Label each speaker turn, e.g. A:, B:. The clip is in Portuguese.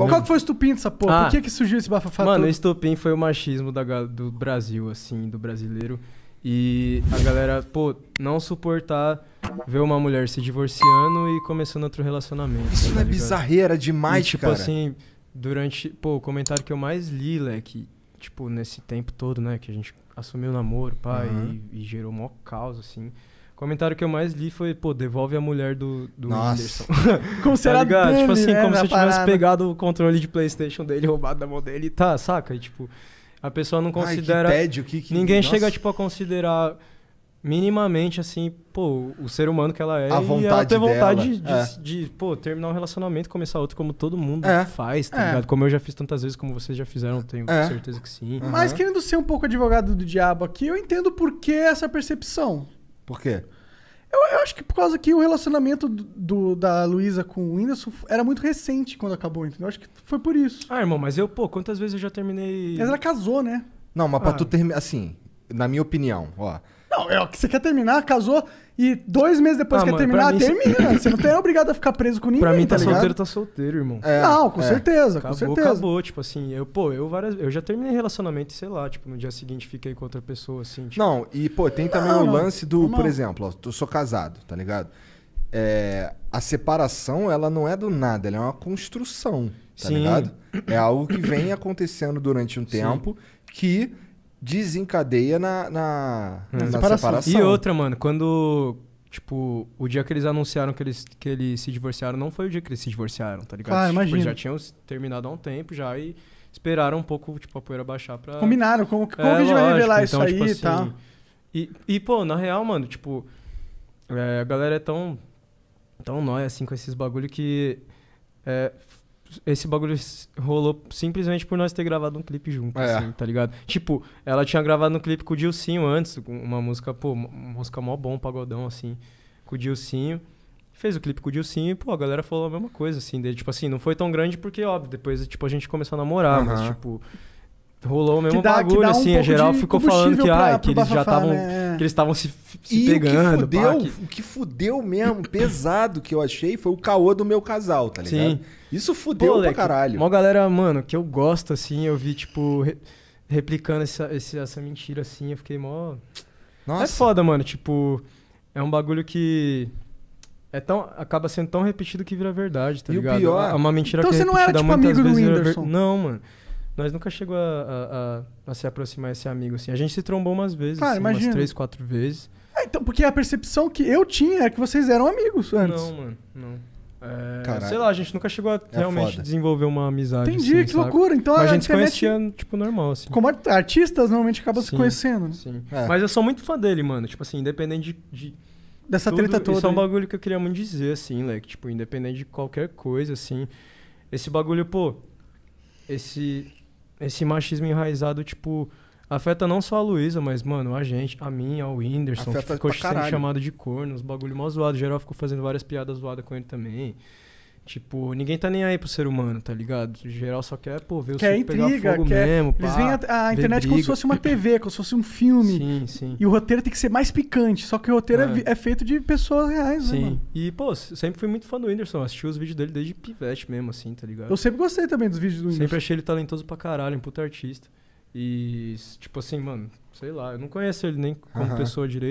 A: Qual, qual é? foi o estupim dessa porra? Ah, Por que, que surgiu esse bafafá Mano, o estupim foi o machismo da, do Brasil, assim, do brasileiro. E a galera, pô, não suportar ver uma mulher se divorciando e começando outro relacionamento. Isso tá é bizarreira demais, e, tipo, cara. Tipo assim, durante. Pô, o comentário que eu mais li, leque, tipo, nesse tempo todo, né, que a gente assumiu o namoro, pá, uhum. e, e gerou maior caos, assim comentário que eu mais li foi, pô, devolve a mulher do, do Nossa. como será tá dele, Tipo assim, né, como se tá tipo assim, né, eu tivesse parada. pegado o controle de Playstation dele, roubado da mão dele e tá, saca? E, tipo, a pessoa não considera... Ai, que tédio, que, que... Ninguém Nossa. chega, tipo, a considerar minimamente, assim, pô, o ser humano que ela é. A vontade e ela ter vontade de, é. de, de, pô, terminar um relacionamento, começar outro, como todo mundo é. faz, tá é. ligado? Como eu já fiz tantas vezes, como vocês já fizeram, tenho é. certeza que sim. Uhum. Mas
B: querendo ser um pouco advogado do diabo aqui, eu entendo por que essa percepção. Por quê? Eu, eu, acho que por causa que o relacionamento do, da Luísa com o Whindersson era muito recente quando acabou, entendeu? Eu acho que foi por isso. Ah,
A: irmão, mas eu, pô, quantas vezes eu já terminei.
B: Mas ela casou, né?
A: Não, mas pra ah. tu terminar. Assim, na minha
B: opinião, ó. Não, é o que você quer terminar, casou. E dois meses depois ah, que mano, terminar, termina. Você não tem obrigado a ficar preso com ninguém. Pra mim, tá, tá solteiro, tá solteiro, irmão. É, não, com é. certeza, acabou, com certeza.
A: Acabou, tipo assim, eu, pô, eu várias. Eu já terminei relacionamento, sei lá, tipo, no dia seguinte fiquei com outra pessoa, assim. Tipo... Não, e, pô, tem também não, o lance
B: do, não. por exemplo, ó, eu sou casado, tá ligado? É, a separação, ela não é do nada, ela é uma construção, tá Sim. ligado? É algo que vem acontecendo durante um Sim. tempo que desencadeia na, na, na, é. na separação. separação. E outra,
A: mano, quando. Tipo, o dia que eles anunciaram que eles, que eles se divorciaram, não foi o dia que eles se divorciaram, tá ligado? Ah, tipo, imagina. Eles já tinham terminado há um tempo já e esperaram um pouco, tipo, a poeira baixar pra. Combinaram, como, como é, que a gente lógico, vai revelar então, isso tipo aí assim, tá. e tal. E, pô, na real, mano, tipo, é, a galera é tão. tão nóia assim com esses bagulho que. É, esse bagulho rolou simplesmente por nós ter gravado um clipe junto, é. assim, tá ligado? Tipo, ela tinha gravado um clipe com o Dilcinho antes, uma música, pô, uma música mó bom, pagodão, assim, com o Dilcinho. Fez o clipe com o Dilcinho e, pô, a galera falou a mesma coisa, assim, dele. Tipo assim, não foi tão grande porque, óbvio, depois, tipo, a gente começou a namorar, uhum. mas, tipo rolou o mesmo dá, bagulho, um assim. A geral ficou falando que, pra, ah, é que eles já estavam né? Que eles estavam se, se e pegando. O que, fudeu,
B: o que fudeu mesmo, pesado que eu achei, foi o caô do meu casal, tá ligado? Sim. Isso fudeu Pô, pra caralho. Uma
A: galera, mano, que eu gosto, assim, eu vi, tipo, re replicando essa, essa mentira, assim, eu fiquei mó. É Nossa. É foda, mano. Tipo, é um bagulho que. É tão, acaba sendo tão repetido que vira verdade, tá e ligado? O pior... É uma mentira então que então você não era, tipo, amigo do Whindersson. Ver... Não, mano. Nós nunca chegou a, a, a, a se aproximar esse amigo, assim. A gente se trombou umas vezes, claro, assim, umas três, quatro vezes.
B: É, então, porque a percepção que eu tinha é que vocês eram amigos antes. Não,
A: mano, não. É, sei lá, a gente nunca chegou a é realmente foda. desenvolver uma amizade. Entendi, assim, que sabe? loucura. Então Mas a, gente se conhecia, tipo, normal, assim. Como artistas
B: normalmente acabam sim, se conhecendo. Né? Sim. É. Mas
A: eu sou muito fã dele, mano. Tipo assim, independente de. de Dessa tudo, treta toda. Isso é um bagulho que eu queria muito dizer, assim, leque tipo, independente de qualquer coisa, assim. Esse bagulho, pô. Esse esse machismo enraizado, tipo, afeta não só a Luísa, mas, mano, a gente, a mim, ao Whindersson, afeta que ficou sendo chamado de corno, os bagulho mó zoado. Geral ficou fazendo várias piadas zoadas com ele também. Tipo, ninguém tá nem aí pro ser humano, tá ligado? Em geral só quer, pô, ver o quer intriga, fogo quer... mesmo. Eles veem a, a internet como se fosse
B: uma TV, como se fosse um filme. Sim, sim. E o roteiro tem que ser mais picante. Só que o roteiro é, é, é feito de pessoas reais, sim. né? Sim.
A: E, pô, sempre fui muito fã do Whindersson. Assisti os vídeos dele desde pivete mesmo, assim, tá ligado? Eu sempre gostei também dos vídeos do Whindersson. Sempre achei ele talentoso pra caralho, um puta artista. E, tipo assim, mano, sei lá, eu não conheço ele nem como uh -huh. pessoa direito.